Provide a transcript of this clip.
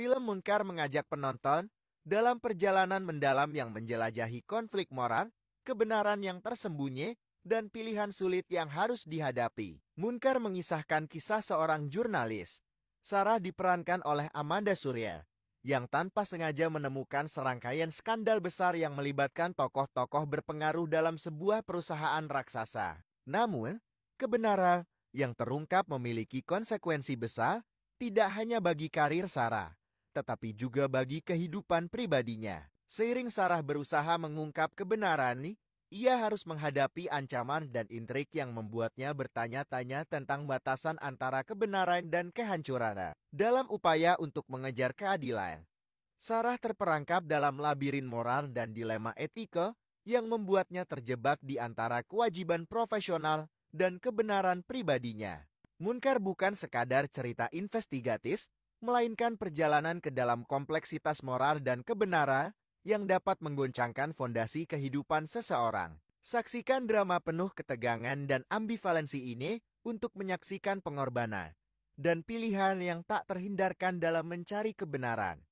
film Munkar mengajak penonton dalam perjalanan mendalam yang menjelajahi konflik moral, kebenaran yang tersembunyi, dan pilihan sulit yang harus dihadapi. Munkar mengisahkan kisah seorang jurnalis. Sarah diperankan oleh Amanda Surya, yang tanpa sengaja menemukan serangkaian skandal besar yang melibatkan tokoh-tokoh berpengaruh dalam sebuah perusahaan raksasa. Namun, kebenaran yang terungkap memiliki konsekuensi besar tidak hanya bagi karir Sarah, tetapi juga bagi kehidupan pribadinya. Seiring Sarah berusaha mengungkap kebenaran, ia harus menghadapi ancaman dan intrik yang membuatnya bertanya-tanya tentang batasan antara kebenaran dan kehancuran. Dalam upaya untuk mengejar keadilan, Sarah terperangkap dalam labirin moral dan dilema etika yang membuatnya terjebak di antara kewajiban profesional dan kebenaran pribadinya. Munkar bukan sekadar cerita investigatif, melainkan perjalanan ke dalam kompleksitas moral dan kebenaran yang dapat menggoncangkan fondasi kehidupan seseorang. Saksikan drama penuh ketegangan dan ambivalensi ini untuk menyaksikan pengorbanan dan pilihan yang tak terhindarkan dalam mencari kebenaran.